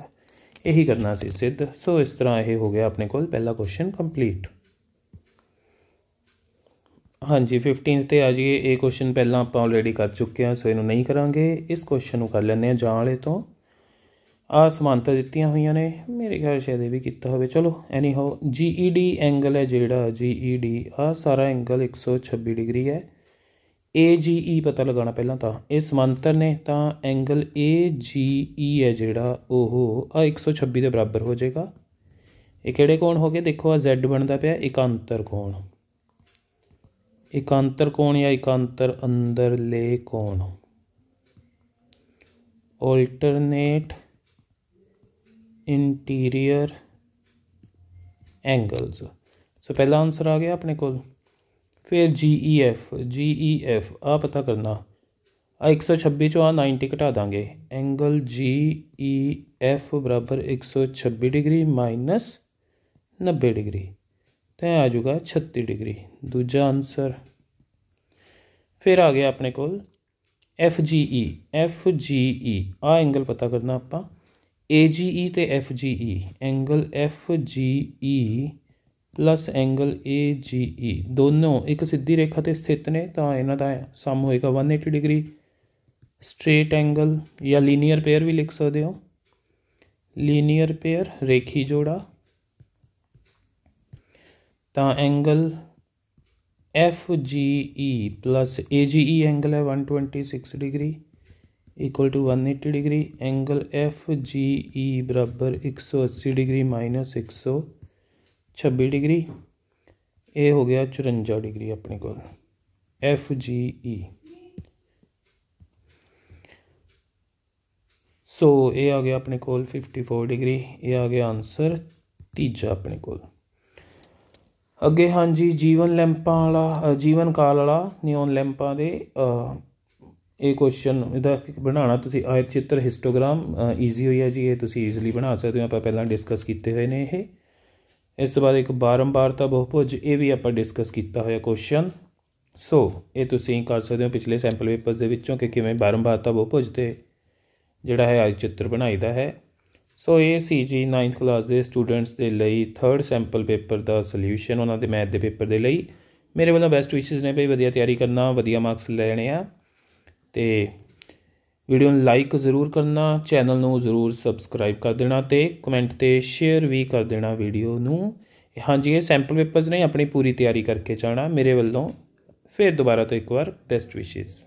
ਇਹੀ ਕਰਨਾ ਸੀ ਸਿੱਧ ਸੋ ਇਸ ਤਰ੍ਹਾਂ ਇਹ ਹੋ ਗਿਆ ਆਪਣੇ ਕੋਲ ਪਹਿਲਾ ਕੁਐਸਚਨ ਕੰਪਲੀਟ ਹਾਂਜੀ 15th ਤੇ ਆ ਜਾਈਏ ਇਹ ਕੁਐਸਚਨ ਪਹਿਲਾਂ ਆਪਾਂ ਆਲਰੇਡੀ ਕਰ ਚੁੱਕੇ ਹਾਂ ਸੋ ਇਹਨੂੰ ਨਹੀਂ ਕਰਾਂਗੇ ਇਸ ਕੁਐਸਚਨ ਨੂੰ ਕਰ ਲੈਂਦੇ ਹਾਂ ਜਾਂ ਵਾਲੇ ਤੋਂ ਆ ਸਮਾਨਤਾ ਦਿੱਤੀਆਂ ਹੋਈਆਂ ਨੇ ਮੇਰੇ ਖਿਆਲ ਸ਼ਾਇਦ ਇਹ ਵੀ ਕੀਤਾ ਹੋਵੇ ਚਲੋ ਐਨੀ ਹਾਉ ਜੀਈਡੀ ਐਂਗਲ ਹੈ ਜਿਹੜਾ ਜੀਈਡੀ e ਆ ਸਾਰਾ ਐਂਗਲ 126 ਡਿਗਰੀ ਹੈ AGE ਪਤਾ ਲਗਾਣਾ ਪਹਿਲਾਂ ਤਾਂ ਇਹ ਸਮਾਂਤਰ ਨੇ ਤਾਂ ਐਂਗਲ AGE ਹੈ ਜਿਹੜਾ ਉਹ ਆ 126 ਦੇ ਬਰਾਬਰ ਹੋ ਜਾਏਗਾ ਇਹ ਕਿਹੜੇ ਕੋਣ ਹੋ ਗਏ ਦੇਖੋ ਆ Z ਬਣਦਾ ਪਿਆ ਇਕਾਂਤਰ ਕੋਣ ਇਕਾਂਤਰ ਕੋਣ ਜਾਂ ਇਕਾਂਤਰ ਅੰਦਰਲੇ ਕੋਣ ਆਲਟਰਨੇਟ ਇੰਟੀਰੀਅਰ ਐਂਗਲਸ ਸੋ ਪਹਿਲਾ ਆਨਸਰ ਆ ਗਿਆ ਆਪਣੇ ਕੋਲ फिर जी E F G E F आ पता करना एक सौ छब्बी चो आ नाइनटी घटा देंगे एंगल जी ई एफ बराबर एक सौ छब्बी डिग्री माइनस नब्बे डिग्री तो आ जूगा छत्ती डिग्री दूजा आंसर फिर आ गया अपने को F G E F G E आ एंगल पता करना आप ए जी ई तो F G E angle F G E plus angle A G E दोनों एक सीधी रेखा से स्थित ने तो इन का सम होएगा one eighty degree straight angle या लीनियर पेयर भी लिख सकते हो लीनियर पेयर रेखी जोड़ा तो angle F G E plus A G E angle है one twenty six degree equal to one eighty degree angle F G E बराबर एक सौ अस्सी डिग्री माइनस एक सौ 26 ਡਿਗਰੀ ਇਹ ਹੋ ਗਿਆ 54 ਡਿਗਰੀ ਆਪਣੇ ਕੋਲ ਐਫ ਜੀ ਈ ਸੋ ਇਹ ਆ ਗਿਆ ਆਪਣੇ ਕੋਲ 54 ਡਿਗਰੀ ਇਹ ਆ ਗਿਆ ਆਨਸਰ ਤੀਜਾ ਆਪਣੇ ਕੋਲ ਅੱਗੇ ਹਾਂਜੀ ਜੀਵਨ ਲੈਂਪਾਂ ਵਾਲਾ ਜੀਵਨ ਕਾਲ ਵਾਲਾ ਨਿਓਨ ਲੈਂਪਾਂ ਦੇ ਇਹ ਕੁਐਸਚਨ ਇਹਦਾ ਬਣਾਉਣਾ ਤੁਸੀਂ ਆਇਤ ਚਿੱਤਰ ਹਿਸਟੋਗ੍ਰਾਮ ਈਜ਼ੀ ਹੋਈ ਹੈ ਜੀ ਇਹ ਤੁਸੀਂ ਈਜ਼ੀਲੀ ਬਣਾ ਸਕਦੇ ਹੋ ਆਪਾਂ ਪਹਿਲਾਂ ਡਿਸਕਸ ਕੀਤੇ ਹੋਏ ਨੇ ਇਹ ਇਸ ਤੋਂ ਬਾਅਦ ਇੱਕ ਬਾਰੰਬਾਰਤਾ ਬਹੁਭੁਜ ਇਹ ਵੀ ਆਪਾਂ ਡਿਸਕਸ ਕੀਤਾ ਹੋਇਆ ਕੁਐਸਚਨ ਸੋ ਇਹ ਤੁਸੀਂ ਕਰ ਸਕਦੇ ਹੋ ਪਿਛਲੇ ਸੈਂਪਲ ਪੇਪਰਸ ਦੇ ਵਿੱਚੋਂ ਕਿ ਕਿਵੇਂ ਬਾਰੰਬਾਰਤਾ ਬਹੁਭੁਜ ਤੇ ਜਿਹੜਾ ਹੈ ਅੱਜ ਚਿੱਤਰ ਬਣਾਈਦਾ ਹੈ ਸੋ ਇਹ ਸੀ ਜੀ 9th ਕਲਾਸ ਦੇ ਸਟੂਡੈਂਟਸ ਦੇ ਲਈ 3rd ਸੈਂਪਲ ਪੇਪਰ ਦਾ ਸੋਲੂਸ਼ਨ ਉਹਨਾਂ ਦੇ ਮੈਥ ਦੇ ਪੇਪਰ ਦੇ ਲਈ ਮੇਰੇ ਵੱਲੋਂ ਬੈਸਟ ਵਿਸ਼ੇਸ ਨੇ ਭਈ ਵਧੀਆ ਤਿਆਰੀ ਕਰਨਾ ਵਧੀਆ ਮਾਰਕਸ ਲੈਣੇ ਆ ਤੇ ਵੀਡੀਓ ਨੂੰ ਲਾਈਕ ਜ਼ਰੂਰ ਕਰਨਾ ਚੈਨਲ ਨੂੰ ਜ਼ਰੂਰ ਸਬਸਕ੍ਰਾਈਬ ਕਰ ਦੇਣਾ ਤੇ ਕਮੈਂਟ ਤੇ ਸ਼ੇਅਰ ਵੀ ਕਰ ਦੇਣਾ ਵੀਡੀਓ ਨੂੰ ਹਾਂਜੀ ਇਹ ਸੈਂਪਲ ਪੇਪਰਸ ਨੇ ਆਪਣੀ ਪੂਰੀ ਤਿਆਰੀ ਕਰਕੇ ਜਾਣਾ ਮੇਰੇ ਵੱਲੋਂ ਫਿਰ ਦੁਬਾਰਾ ਤੋਂ ਇੱਕ ਵਾਰ ਬੈਸਟ ਵਿਸ਼ੇਸ